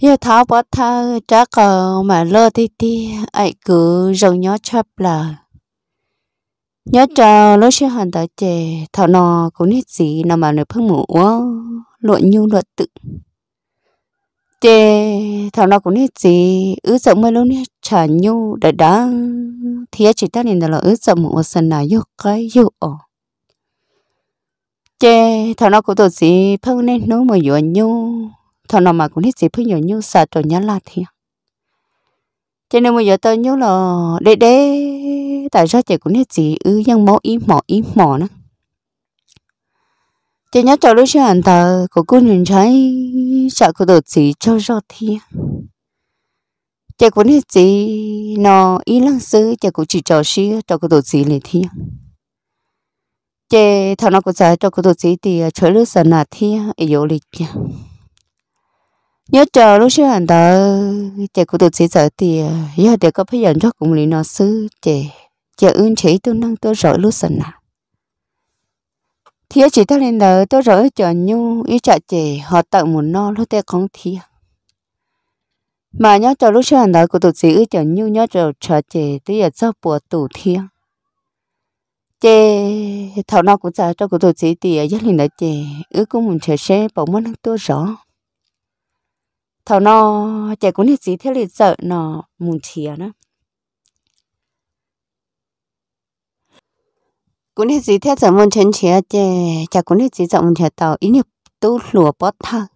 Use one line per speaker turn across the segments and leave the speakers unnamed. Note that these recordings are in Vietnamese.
giờ tháo bỏ thơ trả cờ mà lơ tí tí ấy cứ rồng nhó chập là nhớ chờ lúc xưa hẳn tới chè thảo nò cũng nít gì nào mà nửa phương mũ luận nhu luận tự chè thảo nò cũng nít gì ứ sợ mới lúc nít trả nhu đã đã thì chỉ ta nhìn là ứ sợ mũ sân nào yêu cái yêu ổ chè thảo nò cũng tổ gì phương nên nấu mà yêu nhu thằng nào mà cũng hết gì phải nhớ như sợ trò nhớ là thì cho nên bây giờ tôi nhớ là để để tại sao chị cũng hết gì ư nhưng mỏ ý mỏ ý mỏ nữa chị nhớ cho lúc xưa anh ta của cô nhìn thấy sợ cô đột gì cho cho thì chị cũng hết gì nó ý lăng sư chị cũng chỉ cho xí cho cô đột gì liền thì chị thằng nào cũng sợ cho cô đột gì thì trời lúc sợ nạt thì yếu vô lịch nhớ chờ lúc xưa anh ta trẻ cũng tụt sĩ sợ thì giờ thì có phải nhận cho cũng lý nó sư trẻ trẻ ưng chỉ tôi năng tôi rồi lúc sân nào thì chỉ ta lên đó tôi rồi chờ nhu ý chợ chị họ tặng một no lúc tê không thì mà nhớ chờ lúc xưa anh ta cũng tụt sĩ ưng chờ nhu nhớ chờ chờ chị tôi giờ cho bùa tủ thiêng trẻ thảo nào cũng sợ cho cũng tụt sĩ thì giờ lên đó trẻ ước cũng muốn trẻ chờ bỏ bảo muốn tôi rõ thầu nó chạy cũng hết gì thế là sợ nó mùng chia nữa cũng hết gì thế sợ mùng chân chia chạy chạy cũng hết gì sợ mùng chia tàu ít nhất tu lùa bớt thang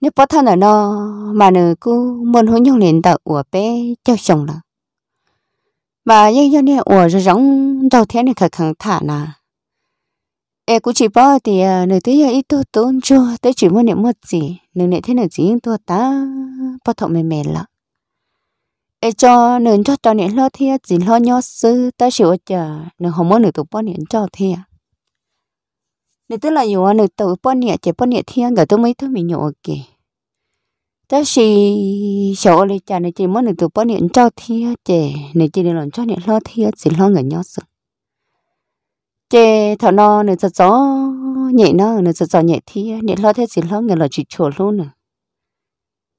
nếu bớt thang là nó mà nó cứ muốn hướng nhung liền tàu của bé cho chồng là mà nhưng do nên ủa rồi giống đầu tiên này khởi khẳng thả là e cũng chỉ bao thì nửa thế ít tôi tốn cho tới chỉ muốn niệm một gì nửa này thế nửa chỉ tôi ta bắt thọ mềm mềm lắm e cho nửa cho cho niệm lo thế chỉ lo nhớ sư ta chịu chờ nửa không muốn nửa tụ bao niệm cho thế nửa tức là nhiều nửa tụ bao niệm chỉ bao niệm thiên người tôi mấy thứ mình nhổ kì ta chỉ sợ lấy cha nửa chỉ muốn nửa tụ bao niệm cho thế chỉ nửa chỉ nửa cho niệm lo thế chỉ lo người nhớ sư chế thọ nó nữa cho gió nhẹ nó nữa cho gió nhẹ thì nè lo thế gì lo người là chỉ chùa luôn nè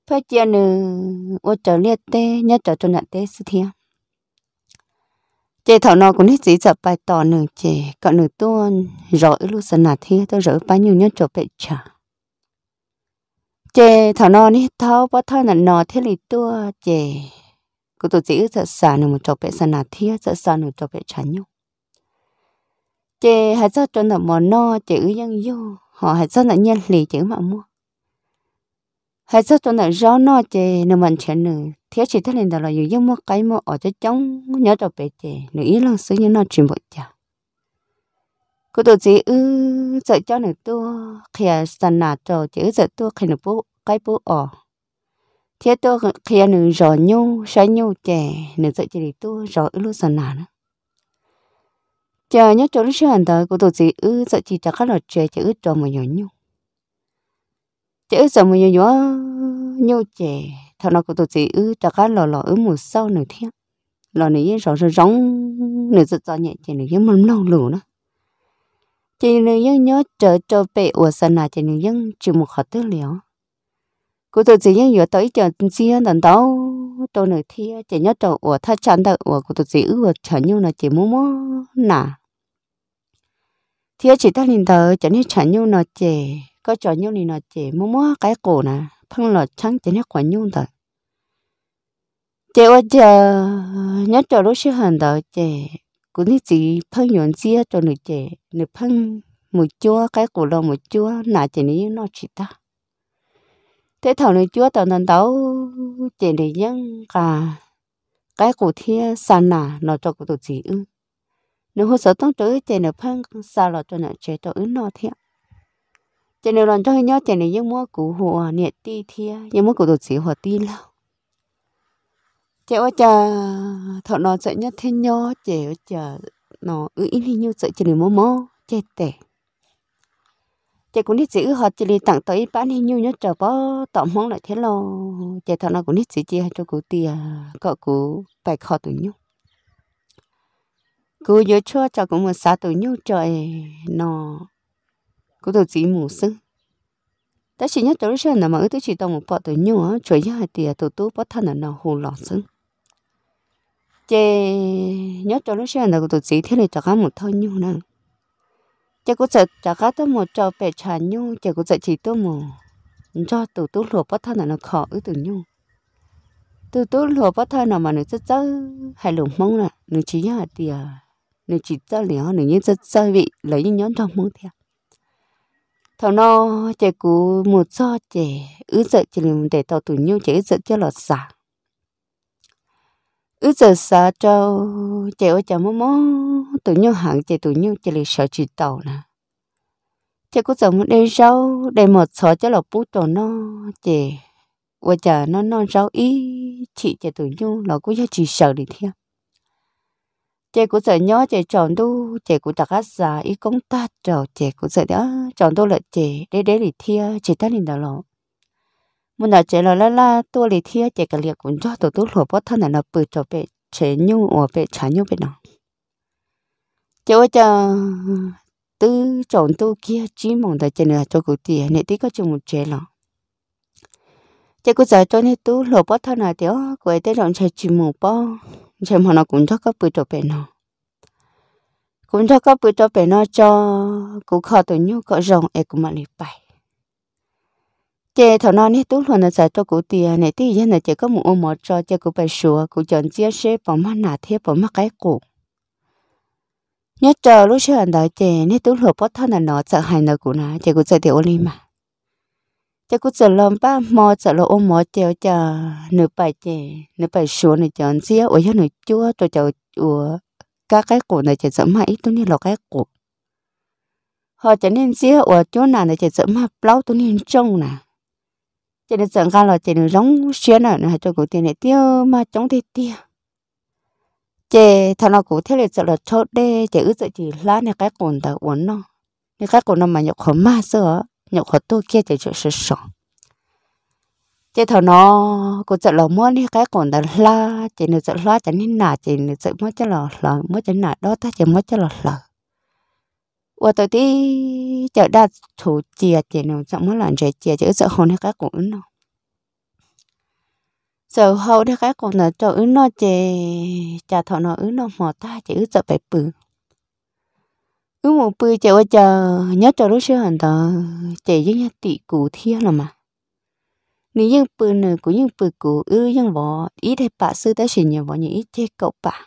phải chia nữa ô trở liệt tê nhớ trở cho nạn tê sự thiên chế thọ nó cũng hết gì giờ bài tỏ nữa chế cọ nửa tuôn rồi luôn sân nạt thiên tôi rỡ bao nhiêu nhớ trở bệ trả chế thọ nó nè tháo bao thao nạn nọ thế lì tua chế cô tôi chỉ giờ sàn nửa một trở bệ sân nạt thiên giờ sàn nửa trở bệ trả nhau chị hạt cho cho nó mò no chữ dân du họ hạt cho nó nhân lì chữ mà mua hạt cho cho nó gió no chị nó mình chuyện nữa thế chỉ thế nên là dù dân mua cái mua ở cho chống nhớ cho bé chị nữ ý lần xứ như nó chuyện bộ chả cô tổ chị ư sợ cho nữ tua khía sàn nà trò chữ sợ tua khi nó bố cái bố ở thế tôi khía nữ rõ nhu sai nhu trẻ nữ sợ chị tua rõ luôn lúc nà nữa chờ nhớ chỗ lý sơn đời của tụi chị ư sợ chị chắc là trẻ chị ư trò mà nhỏ nhau chị ư sợ mà nhỏ nhau trẻ thọ nó của tụi chị ư chắc là lò ư một sau nửa thiên lò này yên rõ rõ róng nửa sợ rõ nhẹ chị nửa yên mầm lâu lù nữa chị nửa yên nhớ chờ cho bệ ở sân nhà chị nửa yên chịu một khó tư liệu của tụi chị yên nhớ tới chờ xưa đàn tao tôi nửa thiên chị nhớ trở ủa thắt chăn đầu của tụi chị ư ủa chẳng là chị mua mua nà thế chỉ ta linh thờ cho nên chẳng nhau nó chè có cho nhau thì nó chè mua mua cái cổ nè phăng lọt trắng cho nên quả nhau thật chè ở chè nhớ cho lúc sinh hẳn đó chè cũng như chỉ phăng nhọn chia cho nó chè người phăng một chúa cái cổ lò một chúa nà chè này nó chỉ ta thế thằng này chúa tao nên tao chè để nhân cả cái cổ thia sàn nà nó cho cổ tổ chỉ ưng nếu hồ sơ tông tới thì nó phân sao là cho nó chế cho ứng nó thiệt chế nửa lần cho hình nhau chế nửa những mua củ hồ ờ, nhiệt ti thiệt những mua củ đồ sĩ hồ ti lâu chế ở chợ thọ nó chạy nhất thiên nhau chế ở chợ nó ư in hình như chạy chế nửa mô mô chế tệ chế cũng đi giữ họ chế đi tặng tới bán hình như nhớ trở bó tọm mong lại thế lo chế thọ nó cũng đi giữ chị cho cụ tiền cọ cụ bài kho tụi nhau cô nhớ cho cho cũng một sao tụi nhau trời nó cô tụi chỉ mù sưng ta chỉ nhớ tới xem là mà tôi chỉ tông một bọn tụi nhau á trời nhớ hai tiệt tụi tôi bắt thân là nó hồ lọt sưng chê nhớ cho lúc xem là cô tụi chỉ thế này cho cá một thôi nhau nè chê cũng sợ cho cá tôi một cho bè trà nhau chê cũng sợ chỉ tôi một cho tụi tôi lụa bắt thân là nó khó ở tụi nhau tụi tôi lụa bắt thân là mà nó rất rất hay lủng mông là nó chỉ nhớ hai tiệt nếu chỉ cho liền nếu như cho chơi vị lấy những nhóm trong muốn theo thọ nó trẻ cú một do trẻ ứ sợ chỉ liền để tàu tủ nhiêu trẻ ứ sợ cho lọt xả ứ sợ xả cho trẻ ở chả mó mó tủ nhiêu hàng trẻ tủ nhiêu trẻ liền sợ chỉ tàu nè trẻ cú sợ một đêm rau để một sợ cho lọt bút cho nó trẻ và chả nó non rau ý chị trẻ tủ nhiêu nó cũng chỉ sợ đi theo chị cũng sợ nhớ chị chọn đu chị cũng đặt hết giá ý công ta trở chị cũng sợ đó chọn đu là chị để để lì thia chị ta liền đó lộ muốn nói chị là la la tôi lì thia chị cả liệt cũng cho tôi tôi lộ bớt thân là nó bự cho bé chị nhung ở bé chả nhung bé nào chị ơi chờ tư chọn đu kia chỉ mong đợi chị nữa cho cụ tiền này tí có chung một chế lọ chị cũng sợ cho nên tôi lộ bớt thân là tiểu quay tới rộng chị chỉ một bao chế họ nó cũng cho các bữa cho bé nó cũng cho các bữa cho bé nó cho cũng khó tụi nhú có rồng em cũng mà đi bài chế thọ nó nít tú luôn là giải cho cụ tiền này tí giờ này chế có một ôm một cho chế cụ bài sửa cụ chọn chia sẻ bỏ mắt nà thế bỏ mắt cái cụ nhớ chờ lúc xưa anh đợi chế nít tú luôn bắt thân là nó sợ hại nó cụ nó chế cụ sẽ tiểu lim mà cho cứ sợ lòng ba mò sợ lo ôm mò chờ chờ nửa bài chè nửa bài số nửa chờ xía ôi cho nửa chúa tôi chờ ủa các cái cổ này chỉ sợ mãi tôi nên lo cái cổ họ cho nên xía ủa chúa nào này chỉ sợ mà lâu tôi nên trông nè cho nên sợ ra là chỉ nên giống xía nào nữa cho cổ tiền này tiêu mà chống thì tiêu chè thằng nào cổ thế là sợ là chốt đê chè ước sợ chỉ lá này cái cổ tao uốn nó cái cổ nó mà nhọc khó mà sợ nhậu khó tôi kia thì chỗ sẽ sổ chế thầu nó cũng sợ lò mua đi cái còn đã la chỉ nữa sợ loa chẳng nên nà chỉ nữa sợ mua cho lò lò mua chẳng nà đó ta chỉ mua cho lò lò và tôi đi chợ đa thủ chia chỉ nữa sợ mua lần chơi chia chứ sợ hồn hay cái còn ứng nó sợ hậu thì cái còn là cho ứng nó chè chả thọ nó ứng nó mò ta chỉ sợ phải bự cứ một bữa chờ chờ nhớ cho lúc xưa hẳn đó chạy với nhau tỷ cụ thiên là mà nếu những bữa nữa cũng những bữa cũ ư những vợ ít thấy bà sư tới xin nhiều vợ những ít chơi cậu bà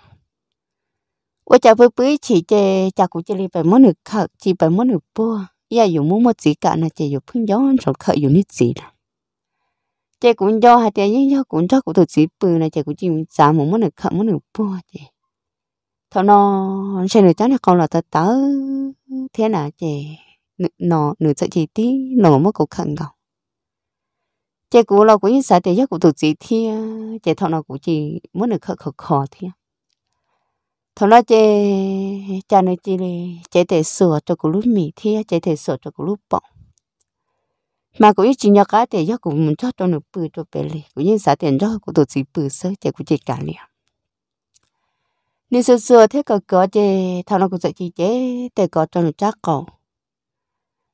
ôi chả bữa bữa chỉ chơi chả cụ chơi đi món nước khờ chỉ bảy món nước bua giờ dùng món một chỉ cả là chỉ dùng phun gió ăn sọt khờ dùng nít gì là chơi cũng gió hay tiền những do cũng gió cụ thực sĩ bữa này chơi cũng chỉ giá một món nước khờ món nước bua chơi thọ nó xe người ta nó còn là tớ tớ thế là chị nó nửa sợ chị tí nó mất cổ khẩn cầu chị cũng lo cũng như sợ thì chắc cũng tụt gì thì chị thọ nó cũng chỉ muốn được khờ khờ khó thì thọ nó chị cha nó chị này chị thể sửa cho cô lúc mì thì chị thể sửa cho cô lúc bọng mà cũng chỉ nhớ cái thì chắc cũng cho cho nó bự cho bé lì cũng như sợ tiền cho cũng tụt gì bự sơ chị cũng chỉ cả liền nên xưa xưa thế có có chê thằng nó cũng dạy chị chế để có cho nó chắc cậu,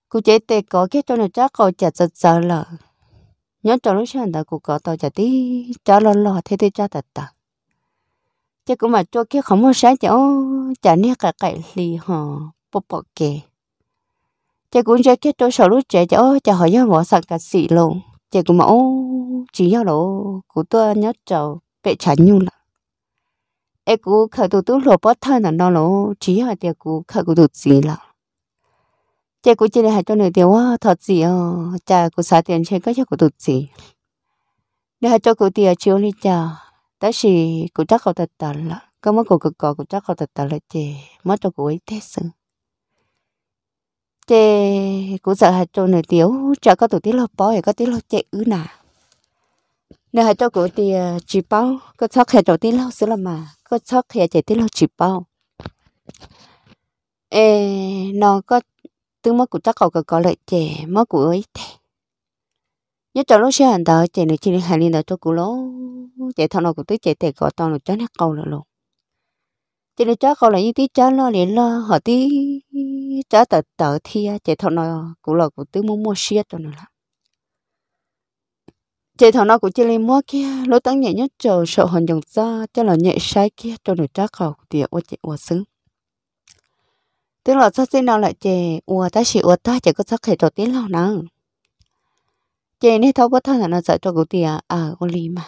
cô chế để có cái cho nó chắc cậu chả sợ sợ là nhớ cho nó xem là cô có tao chả tí chả lo lo thế thế chả tật tật chứ cũng mà cho kia không mua sáng chả chả nè cả cái gì hò bọc bọc kề chứ cũng cho kia tôi sợ lúc trẻ chả chả hỏi nhau bỏ sẵn cả sĩ luôn chứ cũng mà ô chỉ nhau lộ của tôi nhớ chờ bị chả nhung lại ai cú khai tụ tú lỗ bát thân là nó lỗ chỉ hỏi tiệt cú khai cú tụ gì là tiệt cú chỉ là hai chỗ này tiệt quá thật gì ờ cha cú xả tiền chơi cái chỗ cú tụ gì để hai chỗ cú tiệt chiếu đi cha đó thì cú chắc không thật tật là có mất cú cực cọ cú chắc không thật tật là chị mất chỗ cú ấy thế sự chị cú sợ hai chỗ này tiệt cha có tụ tiệt lỗ bớt hay có tiệt lỗ chạy ứ nào nếu hai tôi cũng thì ờ, chỉ bao có chắc hệ đầu tiên lâu xưa là mà có chắc hệ chỉ đi lâu chỉ bao ê nó có từ mất của chắc cậu có lợi trẻ mất của ấy thế Nhất cho lúc xưa anh đó trẻ này chỉ hai liên đó cho cụ lố trẻ thằng nào cũng tới trẻ trẻ có toàn được cho nó cầu là luôn chỉ là cháu cầu là như tí cháu lo liền lo họ tí cháu tờ tờ thi trẻ thằng nào cũng là cũng tứ muốn mua xe cho nó lắm chị thằng nó cũng chỉ lên mua kia lối tăng nhẹ nhất chờ sợ hòn dòng ra cho là nhẹ sai kia cho được trác khẩu tiệt ô chị ô xứng tức là sao xin nào lại chè ua ta chỉ ua ta chỉ có sắc hệ đầu tiếng lâu nắng chè nên thấu bất thân là nó sợ cho cụ tiền à con li mà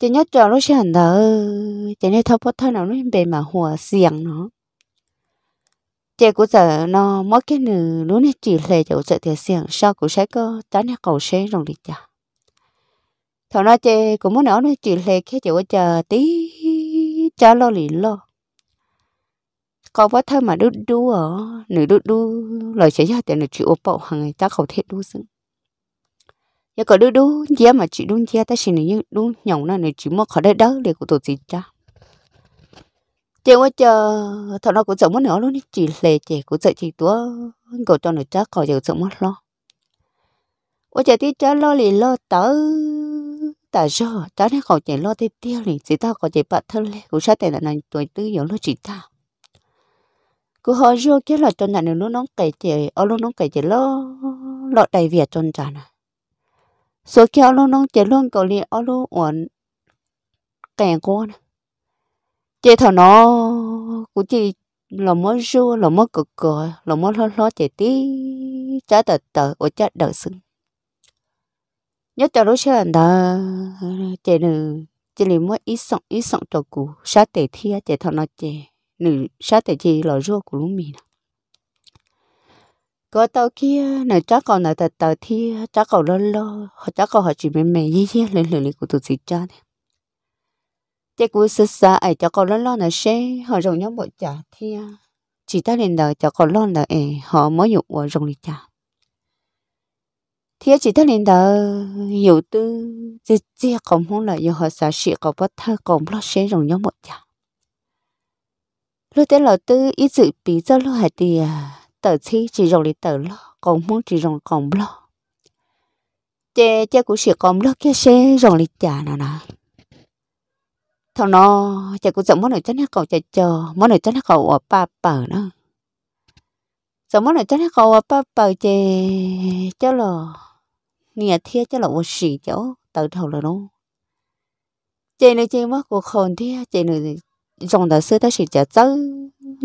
chè nhất chờ lúc sẽ hẳn đó chè nên thấu bất thân là nó bề mà hùa xiềng nó chị cũng sợ nó mất cái nữ lúc này chỉ lệ cho sợ thiệt xiềng sau cũng sẽ có tán nè cầu sẽ rồi đi chả thằng nó chị cũng muốn nói nó chỉ lệ cái chỗ chờ tí cha lo lì lo có bó thơ mà đu đu ở nữ đu đu lời sẽ ra tiền nữ chịu ốp bộ hàng ngày ta không thể đu xứng giờ có đu đu giờ mà chị đu giờ ta xin nữ như đu nhộng là nữ chỉ mua khỏi đất đó để của tổ tiên cha chị mới chờ thằng nó cũng sợ mất nữa luôn chỉ lề chị cũng sợ chỉ tua cổ cho nó chắc khỏi giờ sợ mất lo ôi chờ tí trả lo lì lo tớ tại sao cháu nên khỏi chị lo tí tiêu lì chị ta khỏi chị bạn thân lên cũng sao tại là tuổi tư nhiều lo chỉ ta cứ hỏi rồi cái là cho nhà nó nóng cày chị ở luôn nóng cày chị lo lo đầy việc cho trả nè số kia luôn nóng chị luôn cậu liền ở luôn ổn cày quá chế thằng nó cũng chỉ là mất ru là mất cực cờ là mất lo lo chạy tí trả tờ tờ ở trả đỡ sưng nhớ cho lúc xưa đó chạy nữ chạy liền mất ít sọng ít sọng cho cụ sát tề thia chạy thằng nó chạy nữ sát tề chi là ru của lúc mình có tao kia nè chắc còn là tờ tờ thia chắc còn lo lo chắc còn họ chỉ mềm mềm dễ dễ lên lên lên của tụi chị cha đấy chế cũng sơ sa ai ờ, cho con lo lo là xe họ rồng nhóm bộ trả thia ờ, chỉ ta lên đời cho con lo là ê ờ, họ mới dụng ở rồng đi trả thì chỉ ta lên đời hiểu tư chỉ chỉ không muốn là do họ sợ xị có bất thơ còn lo xe rồng nhóm bộ trả lúc thế là tư ý dự bị cho lo hại tiền tờ chi chỉ rồng đi tờ lo còn muốn chỉ rồng còn lo chế chế cũng sẽ còn lo cái xe rồng đi trả nào nào thằng nó chả cũng giống món này chắc nó cậu chả chờ món này chắc nó cậu ở ba bờ nó giống món này chắc nó cậu ở ba bờ chè cho là nhà thiết cho là vô sĩ chỗ tự thầu là nó chè này chè mất của khôn thiết chè này dòng đã xưa ta chỉ chả tới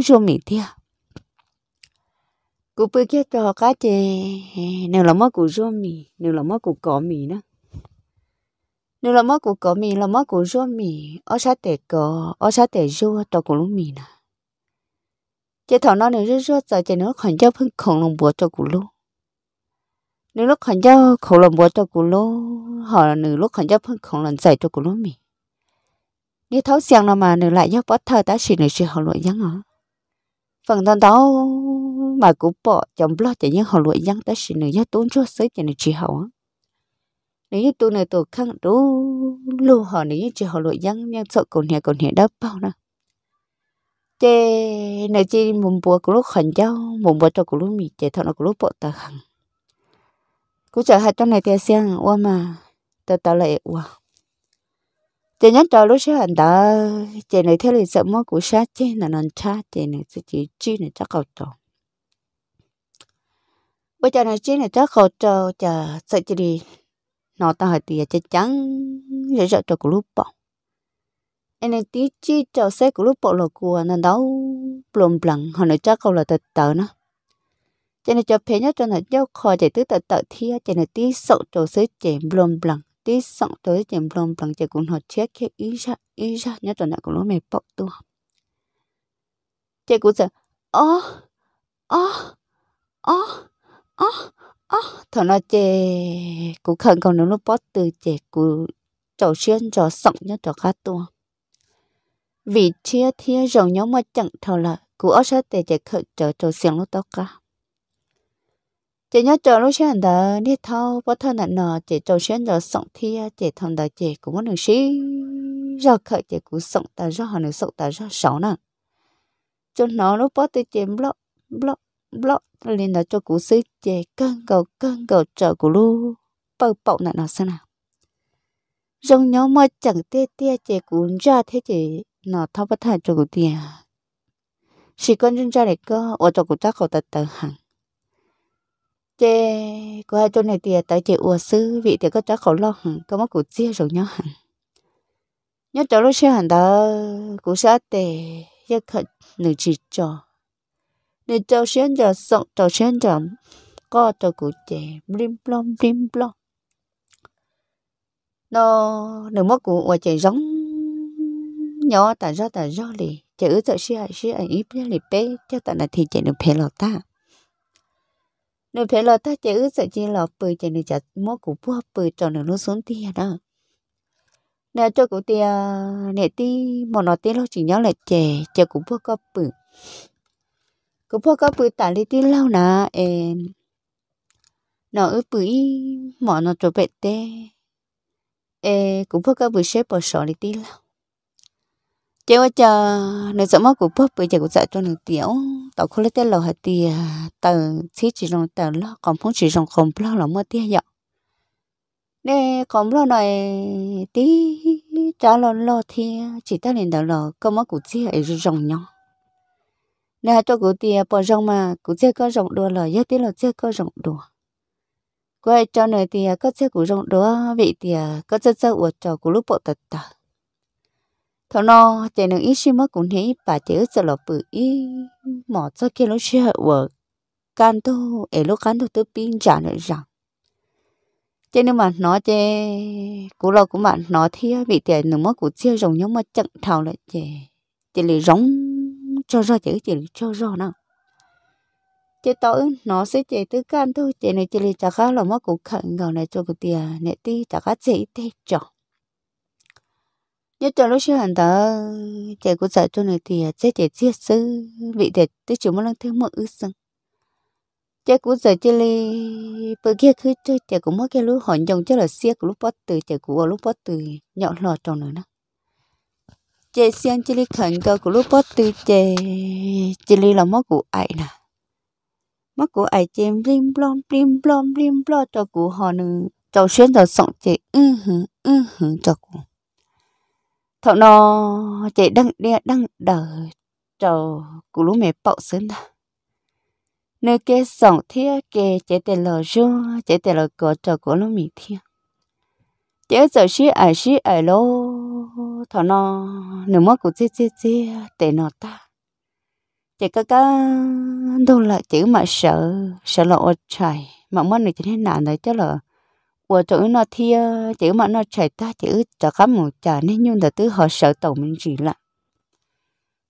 rồi mình thiết cụ bơi kia cho cá chè nếu là mất của rồi mì nếu là mất của cỏ mì đó nếu là mất của cỏ mì là mất của rùa mì ở sát để cỏ ở sát để rùa tao cũng lúc mì nè chỉ thảo nó nếu rùa rùa giờ chỉ nó khẩn cho phân khổng lòng bùa cho cụ lô nếu lúc khẩn cho khổng lòng bùa cho cụ lô họ nếu lúc khẩn cho phân khổng lòng dạy cho cụ lô mì nếu thấu xiang nó mà nếu lại nhóc bắt thơ ta xì nếu xì họ lụi giăng hả phần thân tao mà cũng bỏ chồng lo chỉ những họ lụi giăng ta xì nếu nhóc tốn cho sới chỉ nếu chỉ hậu á nếu như tôi này tôi khăn đủ lô họ nếu như chỉ họ lội dân nhân sợ còn nhà còn nhà đắp bao nè chê này chi mùng bùa của lúc khẩn cháu mùng bùa cho của lúc mì chê thọ nó của lúc bộ tờ hằng cũng chờ hai trong này theo xem qua mà tờ tờ lại qua chê nhắn cho lúc sẽ hẳn tờ chê này theo lời sợ mất của sát chê là non cha chê này sẽ chỉ chi này chắc cầu trò, bây giờ này chi này chắc cầu trò chờ sợ chỉ đi nó ta hỏi tiền chắc chắn sẽ sợ cho cụ lúc bỏ anh ấy tí chi cho xe cụ lúc bỏ là của nó đâu blom blăng họ nói chắc câu là tật tật nó cho nên cho phê nhất cho nó cho khó chạy tứ tật tật thi cho nên tí sợ cho xe chạy blom blăng tí sợ cho xe chạy blom blăng chạy cũng họ chết khi ý ra ý ra nhất cho nó cũng lúc mẹ bỏ tu chạy cũng sợ ó ó ó ó ó thọ nó chè cụ khẩn cầu nó nó bót từ chè cụ trầu xuyên trò sọng nhất trò khá tua vì chia thia rồng nhớ mà chẳng thọ là cụ ở sát tề chè khẩn trò trầu xuyên lúc tao cả chè nhớ trò lúc xuyên đó đi thao bó thân nặng nọ chè trầu xuyên trò sọng thia chè thầm đó chè cũng có được xí ra khởi chè cụ sọng ta ra họ được sọng ta ra sáu nặng cho nó lúc bót từ chè blog blog lọ lên đó cho cụ sứ chè cơn cầu cơn cầu trợ cụ lu bầu bầu nè nó xem nào rong nhớ mà chẳng tê tê chè cụ ra thế chị nó thao bất thành cho cụ tiền chỉ con chân ra này cơ ở cho cụ chắc khẩu tật tờ hẳn chè có hai chỗ này tiền tại chè ủa sứ vị thì có chắc khẩu lo hẳn có mất cụ chia rồi nhớ hẳn nhớ chỗ lúc xưa hẳn đó cụ sẽ tè giấc khẩn nữ chỉ cho để cho xuyên giờ sống cho xuyên giờ có cho cụ trẻ blim blom blim blom nó nếu mất cụ ở trẻ giống nhỏ tại do tại do lì trẻ ứ tại xia xia ý bia lì bé cho tại là thì trẻ được phê lọt ta nếu phê lọt ta trẻ ứ sợ chỉ lọt bự trẻ được chặt mất cụ bua bự cho nó nó xuống tia đó nè cho cụ tia nè ti mà nó tia nó chỉ nhớ là trẻ trẻ cụ bua có bự cứ phô có bự tả lý tí lâu nà em nó ư bự mỏ nó trổ bẹt tê em cũng phô có bự xếp bỏ sọ lý tí lâu chế qua chờ nếu sợ mất của phô bự chờ cũng sợ cho nửa tiểu tàu khô lấy tê lầu hạt tìa tờ xí chỉ rong tờ lo còn phong chỉ rong không lo là mất tiền dọ nè còn lo này tí trả lo lo thì chỉ ta liền đào lo có mất của chia ấy rong nhau nếu cho cụ tiền bỏ rong mà cụ chơi có rong đùa là nhất tiếng là chơi có rong đùa quay cho nơi thì có chơi cụ rong đùa vị thì có chơi chơi uột cho cụ lúc bộ tật tờ thằng nó chạy nương ít xin mất cũng thấy bà chỉ sợ là bự ý mỏ cho kia lúc chơi uột can tu ở lúc can tu tới pin trả nữa rằng cho nên mà nó chê cú lo của bạn nó thì vị tiền nó mất của chia rồng nhưng mà chẳng thảo lại chê chỉ là rồng cho ra chữ chỉ cho ra nào chị tối nó sẽ chị tư can thôi chị này chị chả khá là mất cũng khẩn gạo này cho cái tiền này ti chả khá dễ thế chọn nhất cho lúc xưa hẳn đó chị cũng dạy cho này thì sẽ chị chia sư vị thiệt tí chủ mới lần thêm một ư sưng chị cũng dạy chị li bữa kia cứ chơi chị cũng mất cái lúc hỏi dòng cho là xiết lúc bắt từ chị cũng lúc bắt từ nhọn lọt trong nữa nè chị xem chị khẩn cơ của lúc bớt tư chị chị là mất của ai nè mất của ai chị blim blom blim blom blim blom cho của họ nữa cho xuyên cho sống chị ừ hử ừ hử cho của thọ nó chị đăng đi đang đợi cho của lúc mẹ bảo sớm nè nơi kia sống thiết kia chị tiền lò ru chị tiền lò cỏ cho của lúc mẹ thiết chế giờ xí ai xí ai lô thọ nó nếu mất của chia chia chia để nó ta chỉ có cái đâu là chữ mà sợ sợ là ô trời mà mất này chỉ nên nản đấy chứ là của chỗ nó thia chữ mà nó chạy ta chữ cho khám một chả nên nhưng là tứ họ sợ tổng mình chỉ lại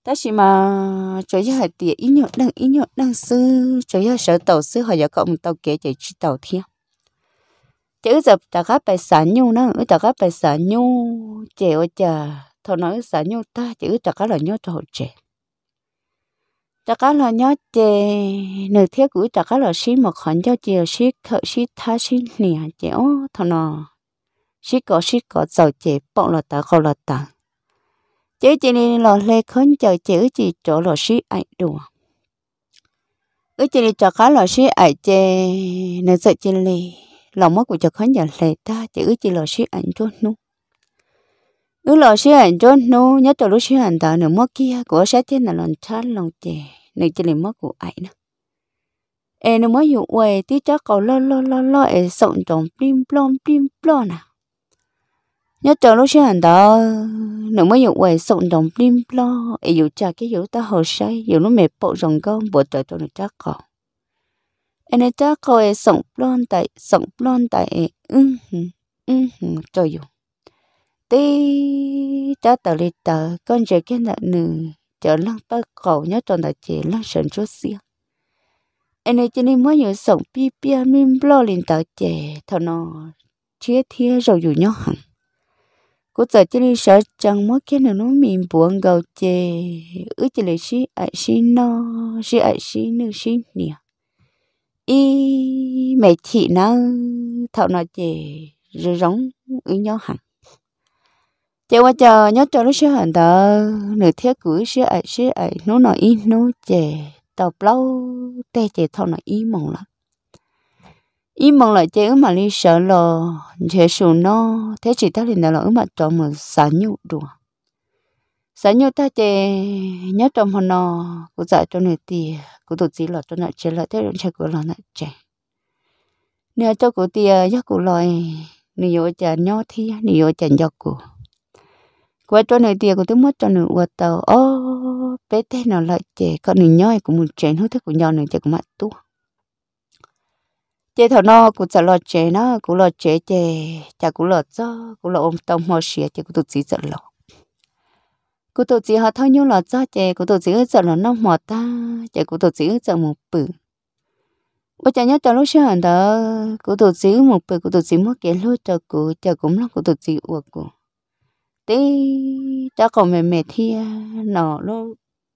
ta chỉ mà chỗ giờ tiệt ý nhộn đang ý nhộn đang sư chỗ giờ sợ tàu sư họ giờ cộng tàu kế chạy chi tàu thiên chứ giờ ta gấp bài xã nhu nó ta gấp bài xã nhu chèo chà thọ nói xã nhu ta chữ ta cá là nhớ cho trẻ ta cá là nhớ chè nửa thiết của ta cá là xí một khoản cho chè xí thợ xí tha xí nè chèo thọ nó xí ừ, ừ, có xí có giàu chè bọn là ta không là ta chữ chỉ nên là lê khốn chờ chữ chỉ chỗ là xí ảnh đùa ước chỉ cho cá là xí ảnh chè nửa sợ chỉ lì lòng mất của chợt hắn nhận lệ ta chỉ ước chỉ là xí ảnh chốt nu ước là xí ảnh chốt nu nhớ cho lúc xí ảnh ta nửa mất kia của sát trên là lòng chán lòng chè nửa chỉ là mất của ảnh nữa em nó mới dụ quê tí cho cầu lo lo lo lo em sống trong plim plom plim plom nè à. nhớ cho lúc xưa hành ta nó mới dụ quê sống trong plim plom em dụ cha cái dụ ta hồ say dụ nó mệt bộ rồng cơm bộ trời cho nó chắc cầu ene ta ko e sống plon tai sống plon tai ừm ừm um cho yo ti ta ta li ta con je cái na nu cho lăng pa cầu nhớ ton da che lăng sơn cho sia ene chỉ ni mo yo song pi pi mình blo lên ta che thằng nó chết thia rồi yo nhớ hằng cô giờ chỉ là sợ chẳng mất cái nào nó mình buồn gầu chê ước chỉ là xí ai xí nó xí ai xí nữ xí nia y mẹ chị nó thọ nó chị rồi giống ý nhau hẳn chơi qua chờ nhớ cho nó sẽ hẳn tờ nửa thế cứ sẽ ấy sẽ ấy nó nói y nó chị tập lâu tê chị thọ nó y mong lắm y mong lại chơi mà đi sợ lò chị sù nó thế chị ta liền là lỡ mà cho mà sáng nhụ đùa sáng nhiều ta chè nhớ trong hòn nò cũng dạy cho người tì cũng tụt gì lọt cho nợ chè lọt thế rồi chè của lọt nợ chè nếu cho của tì nhớ của lọt nếu yêu chè nhớ thì nếu yêu chè nhớ của qua cho người tì cũng tôi mất cho người uất tàu ô bé thế nào lại chè con người nhớ cũng muốn chè hút thức của nhau người chè cũng mặt tu chè thọ nò cũng sợ lọt chè nó cũng lọt chè chè chả cũng lọt cho cũng lọt ôm tông mò xìa chè cũng tụt gì sợ lọt cụ tổ chỉ họ thôi nhau là cho trẻ cụ tổ chỉ ở là nông mọt ta trẻ cụ tổ chỉ ở một bự bữa chả nhớ cho lúc xưa hẳn đó cụ tổ chỉ một bự cụ tổ chỉ mua cái lô cho cụ chợ cũng là cụ tổ chỉ uổng cụ tí cho cậu mẹ mẹ thì nó lô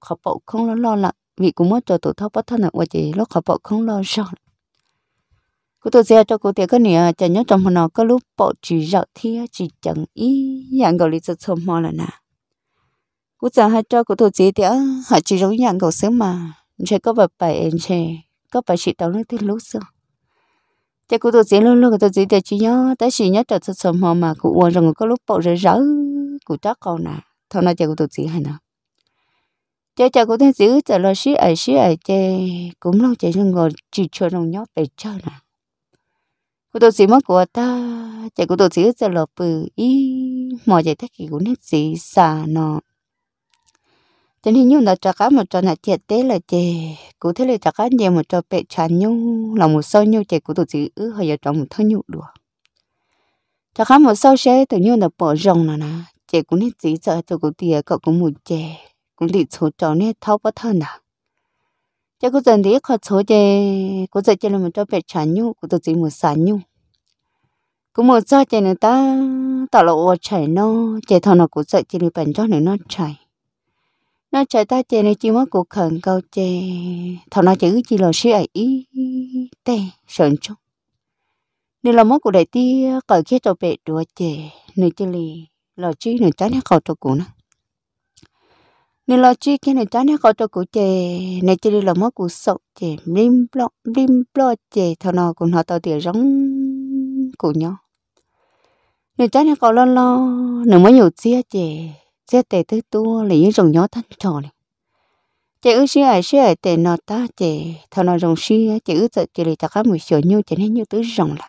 khó bộ không lo lo lắm vì cũng mất cho tổ thao bắt thân là uổng chỉ lúc khó bộ không lo sợ cô tổ xe cho cô tiệc cái này chả nhớ trong hôm nào có lúc bỏ chỉ dạo thia chỉ chẳng ý dạng gọi là cho sớm mò là nào cú giờ hai cho cụ thủ chỉ thì ờ, họ chỉ giống nhận cầu sớm mà sẽ có bà bảy chỉ có bà chị tao nói tiếng lúc xưa thế cô thủ chỉ luôn luôn cụ thủ chỉ thì chỉ nhớ tới chỉ nhớ trở thật sớm họ mà cụ uống rằng có lúc bộ rỡ rớ, cụ chắc còn nè thôi nói cho cô thủ chỉ hay nào chơi cho cô thủ chỉ trở lo xí ấy xí ấy chơi cũng lâu chơi nhưng rồi chỉ cho nó nhóc về chơi nè Cô tổ sĩ mất của ta chạy cô tổ sĩ trở lọp bự ý mọi giải thích thì cũng nét sĩ xà nọ 真系用到这个么做那姐得了姐，cụ thể là 这个姐么做被缠用，那么少用姐 cụ 都只二还要找么偷用了。这个么少些都用到包容了呢，姐 cụ 呢只在做 cụ 第二个 cụ 么姐，cụ 的粗找呢偷不偷呢？这个真的可粗姐，cụ 在这里么做被缠用，cụ 都只么散用。cụ 么做姐呢，他到了我 chạy nó，姐头那 cụ 在这里本着呢那 chạy。nó chạy ta chè này chỉ mới cuộc khẩn câu chè thằng nó chữ chỉ là sư ấy tê sợn chung nên là mối của đại ti cởi kia tàu bể đùa chè nếu chỉ lì là chứ nếu trái nó cầu tàu cũ nữa nên là chi cái nếu trái nó cầu tàu cũ chè nếu chỉ là mối của sậu chè blim blo blim blo chè thằng nó cũng họ tàu tiền giống cũ nhau nếu trái nó cầu lo lo nếu mới nhiều chi chè chế tệ thứ tu là ý rồng nhỏ thanh trò này chế ư xí à xí à tệ nó ta chế thằng nọ rồng xí á chế ư tệ chế lì tạc á mùi sổ nhu chế nên nhu tứ rồng là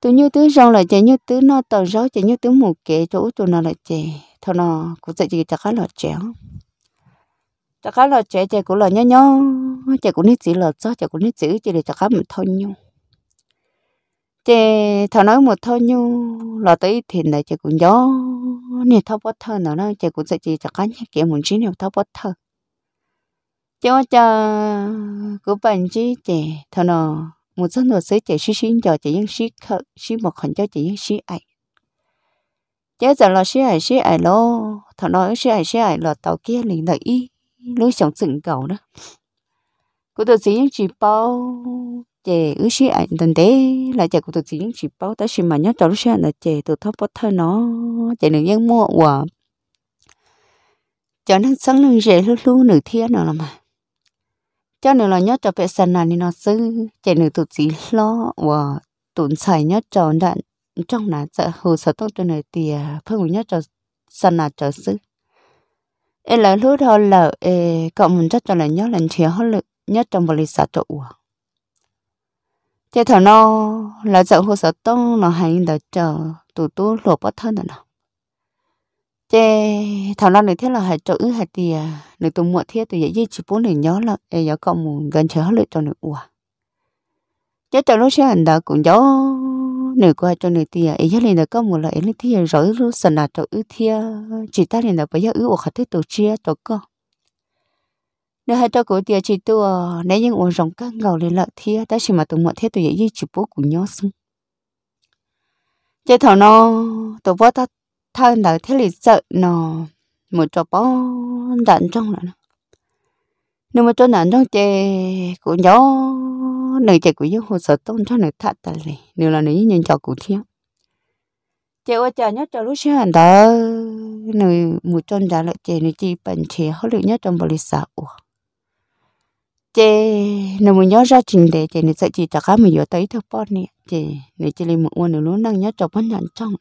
tụ nhu tứ rồng là chế nhu tứ nó tờ rõ chế nhu tứ mù kệ chỗ tụ nọ là chế thằng nọ cũng tệ chế tạc á lọt chéo tạc á lọt chéo chế cũng là nhó nhó chế cũng nít chỉ lọt gió chế cũng nít chỉ chế lì tạc á mùi thôi nhu chế thằng nói một thôi nhu là tới thì này chế cũng gió nè thao bớt thơ nó nó chạy cũng sẽ chỉ cho cá nhắc kia muốn chín nè thao bớt thơ cho cho của bạn chứ chị thọ nó một số người sẽ chạy xí cho chị những xí khờ xí một khẩn cho chị những xí ấy chế giờ là xí ấy xí ấy lo thọ nó xí ấy xí ấy là tàu kia liền đợi ý lối sống sừng cầu đó của tôi chỉ những chỉ bao chè ước sĩ ảnh tận tế là chế của tôi tụi những chỉ bao tới xin mà nhớ cho lúc xưa là chế tụi thấp bất thơ nó chế nữ nhân mua quả cho nên sáng nương dễ lúc lúc nữ thiên nào làm mà cho nên là nhớ cho vệ bé là nên nó sư chế nữ tụi chỉ lo quả tụi xài nhớ cho đạn trong là sợ hồ sợ tốt cho này thì phương nhớ cho sân là cho sư em là lúc đó là cộng mình chắc cho là nhớ là chuyện hết lực nhớ trong bờ lì xả cho uổng thế thằng nó là dọn hồ sở tông nó hành đã chờ tụt tú lột bắt thân rồi nó thế thằng nó này thế là hạt trữ hạt tia à. này tụi muộn thế tụi dễ chỉ bố này nhớ là em nhớ cậu muốn gần chờ lại cho này uà thế trong lúc xe hành đã cũng nhớ này qua cho này tia em nhớ liền là cậu một là em lấy tìa rồi rồi sần là trữ tìa chỉ ta liền là bây giờ ư ủa hạt thế tụi chia tụi con nếu hai cho cố tiền chỉ tua nếu những uống rồng cá ngầu lên lợn thì ta chỉ mà tụi mọi thế tụi dễ chỉ bố của nhau xong chơi thằng nó tôi bố ta thay là thế là sợ nó một chỗ bó đạn trong nữa nếu mà chỗ nạn trong chơi của nhau nơi chơi của những hồ sơ tôn cho nơi thắt ta này nếu là nếu những trò cũ thiếu chơi qua chơi nhất cho lúc xưa anh đó nơi một trong trả lợi chơi nơi chỉ bận chế họ lựa nhất trong bờ lịch sử chê nó muốn nhớ ra trình để chê nên sẽ chỉ cho cá mình vô tới thôi bọn nè chê nó chỉ lên một uôn nó luôn đang nhớ cho bọn nhận trong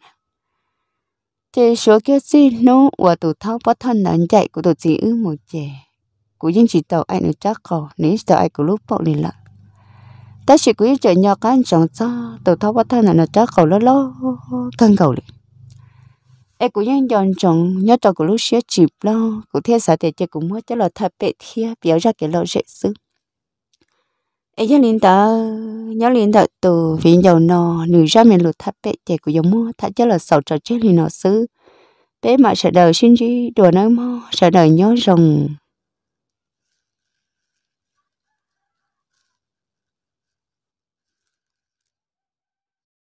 chê số kia gì nó và tụ thao bắt thân là chạy của tụ chị ư một chê của dân chị tàu ai nó chắc cò nếu tàu ai của lúc bọn liền lại ta chỉ quý chờ nhau các anh chồng cho tụ thao bắt thân là nó chắc cò lo lo căng cầu liền ai cũng nhân dọn chồng nhớ cho cũng lúc xưa chịp lo cũng thế sao thì chỉ cũng mới cho là thật bệ thia biểu ra cái lo dễ xứ ai nhớ linh đó nhớ linh đó từ vì dầu nò nữ ra mình lụt thật bệ chỉ cũng giống mua thật cho là sầu trò chết linh nó xứ bé mà sợ đời xin gì đùa nói mơ sợ đời nhớ rồng